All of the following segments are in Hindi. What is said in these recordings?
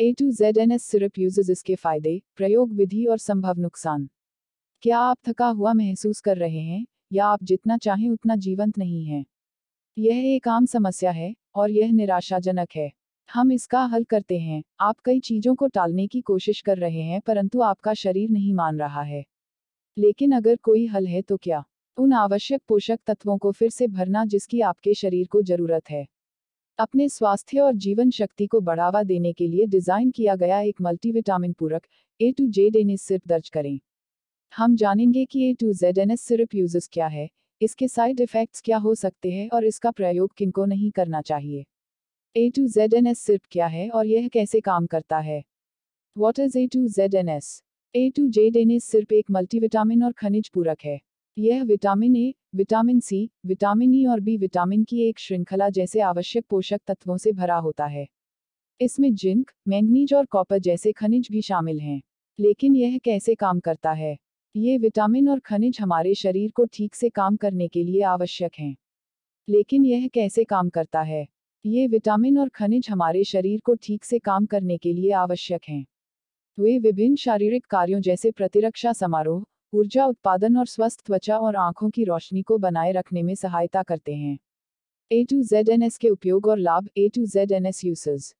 A to Z N S syrup uses इसके फायदे प्रयोग विधि और संभव नुकसान क्या आप थका हुआ महसूस कर रहे हैं या आप जितना चाहें उतना जीवंत नहीं हैं यह एक आम समस्या है और यह निराशाजनक है हम इसका हल करते हैं आप कई चीज़ों को टालने की कोशिश कर रहे हैं परंतु आपका शरीर नहीं मान रहा है लेकिन अगर कोई हल है तो क्या उन आवश्यक पोषक तत्वों को फिर से भरना जिसकी आपके शरीर को जरूरत है अपने स्वास्थ्य और जीवन शक्ति को बढ़ावा देने के लिए डिजाइन किया गया एक मल्टीविटामिन पूरक ए टू जेड एन सिर्फ दर्ज करें हम जानेंगे कि A to Z N syrup uses क्या है इसके साइड इफेक्ट्स क्या हो सकते हैं और इसका प्रयोग किनको नहीं करना चाहिए A to Z N S syrup क्या है और यह कैसे काम करता है what is A to Z N S A to Z N S syrup एक मल्टीविटामिन और खनिज पूरक है यह vitamin A vitamin C vitamin E e और बी विटामिन की एक श्रृंखला जैसे आवश्यक पोषक तत्वों से भरा होता है इसमें जिंक मैंगनीज और कॉपर जैसे खनिज भी शामिल हैं लेकिन यह कैसे काम करता है ये विटामिन और खनिज हमारे शरीर को ठीक से काम करने के लिए आवश्यक हैं लेकिन यह कैसे काम करता है ये विटामिन और खनिज हमारे शरीर को ठीक से काम करने के लिए आवश्यक हैं वे विभिन्न शारीरिक कार्यों जैसे प्रतिरक्षा समारोह ऊर्जा उत्पादन और स्वस्थ त्वचा और आंखों की रोशनी को बनाए रखने में सहायता करते हैं A to Z N S के उपयोग और लाभ A to Z N S usage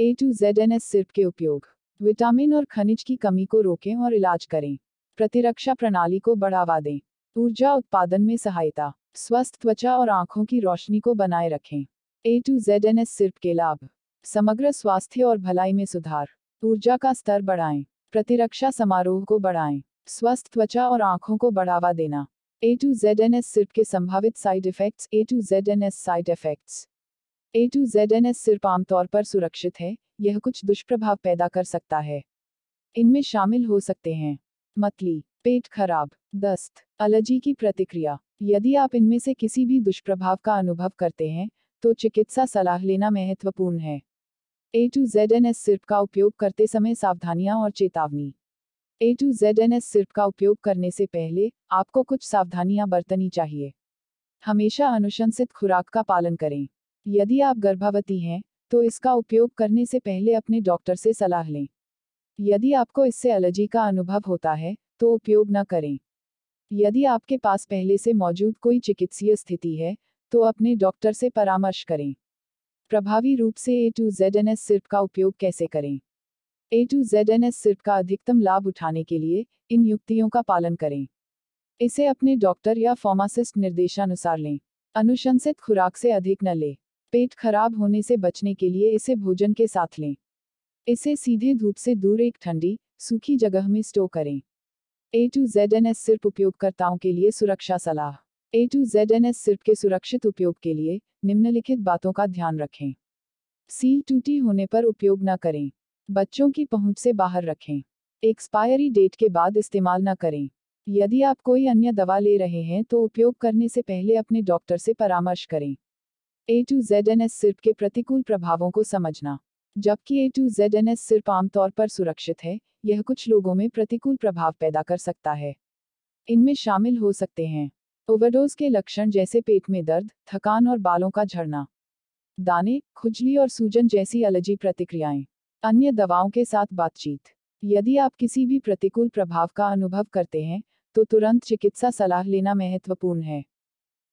A to Z N S syrup के उपयोग विटामिन और खनिज की कमी को रोकें और इलाज करें प्रतिरक्षा प्रणाली को बढ़ावा दें ऊर्जा उत्पादन में सहायता स्वस्थ त्वचा और आंखों की रोशनी को बनाए रखें A to Z N S syrup के लाभ समग्र स्वास्थ्य और भलाई में सुधार ऊर्जा का स्तर बढ़ाएं प्रतिरक्षा समारोह को बढ़ाएं स्वस्थ त्वचा और आंखों को बढ़ावा देना A to Z N S syrup के संभावित side effects A to Z N S side effects A to Z N S syrup आमतौर पर सुरक्षित है यह कुछ दुष्प्रभाव पैदा कर सकता है इनमें शामिल हो सकते हैं मतली पेट खराब दस्त एलर्जी की प्रतिक्रिया यदि आप इनमें से किसी भी दुष्प्रभाव का अनुभव करते हैं तो चिकित्सा सलाह लेना महत्वपूर्ण है A to Z N S syrup का उपयोग करते समय सावधानियां और चेतावनी A to Z N S syrup का उपयोग करने से पहले आपको कुछ सावधानियां बरतनी चाहिए हमेशा अनुशंसित खुराक का पालन करें यदि आप गर्भवती हैं तो इसका उपयोग करने से पहले अपने डॉक्टर से सलाह लें यदि आपको इससे एलर्जी का अनुभव होता है तो उपयोग न करें यदि आपके पास पहले से मौजूद कोई चिकित्सीय स्थिति है तो अपने डॉक्टर से परामर्श करें प्रभावी रूप से A to Z N S syrup का उपयोग कैसे करें A to Z N S syrup का अधिकतम लाभ उठाने के लिए इन युक्तियों का पालन करें इसे अपने डॉक्टर या फार्मासिस्ट निर्देशानुसार लें अनुशंसित खुराक से अधिक न लें पेट खराब होने से बचने के लिए इसे भोजन के साथ लें इसे सीधे धूप से दूर एक ठंडी सूखी जगह में स्टोर करें A to Z N S syrup उपयोगकर्ताओं के लिए सुरक्षा सलाह A to Z N S syrup के सुरक्षित उपयोग के लिए निम्नलिखित बातों का ध्यान रखें सील टूटी होने पर उपयोग न करें बच्चों की पहुंच से बाहर रखें एक्सपायरी डेट के बाद इस्तेमाल न करें यदि आप कोई अन्य दवा ले रहे हैं तो उपयोग करने से पहले अपने डॉक्टर से परामर्श करें A to Z N S syrup के प्रतिकूल प्रभावों को समझना जबकि A to Z N S syrup आमतौर पर सुरक्षित है यह कुछ लोगों में प्रतिकूल प्रभाव पैदा कर सकता है इनमें शामिल हो सकते हैं ओवरडोज के लक्षण जैसे पेट में दर्द थकान और बालों का झड़ना दाने खुजली और सूजन जैसी अलर्जी प्रतिक्रियाएं अन्य दवाओं के साथ बातचीत यदि आप किसी भी प्रतिकूल प्रभाव का अनुभव करते हैं तो तुरंत चिकित्सा सलाह लेना महत्वपूर्ण है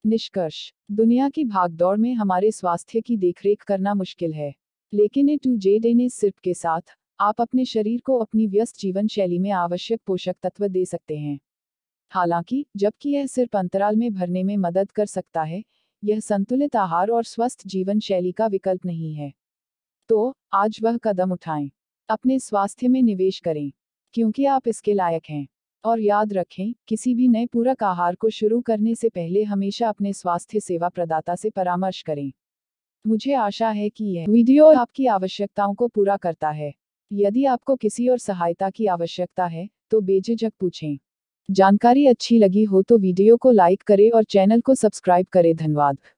निष्कर्ष दुनिया की भागदौड़ में हमारे स्वास्थ्य की देखरेख करना मुश्किल है लेकिन ए टू जे डेने सिर्फ के साथ आप अपने शरीर को अपनी व्यस्त जीवन शैली में आवश्यक पोषक तत्व दे सकते हैं हालांकि जबकि यह सिर्फ अंतराल में भरने में मदद कर सकता है यह संतुलित आहार और स्वस्थ जीवन शैली का विकल्प नहीं है तो आज वह कदम उठाएं अपने स्वास्थ्य में निवेश करें क्योंकि आप इसके लायक हैं और याद रखें किसी भी नए पूरक आहार को शुरू करने से पहले हमेशा अपने स्वास्थ्य सेवा प्रदाता से परामर्श करें मुझे आशा है कि यह वीडियो आपकी आवश्यकताओं को पूरा करता है यदि आपको किसी और सहायता की आवश्यकता है तो बेझिझक पूछें जानकारी अच्छी लगी हो तो वीडियो को लाइक करें और चैनल को सब्सक्राइब करें धन्यवाद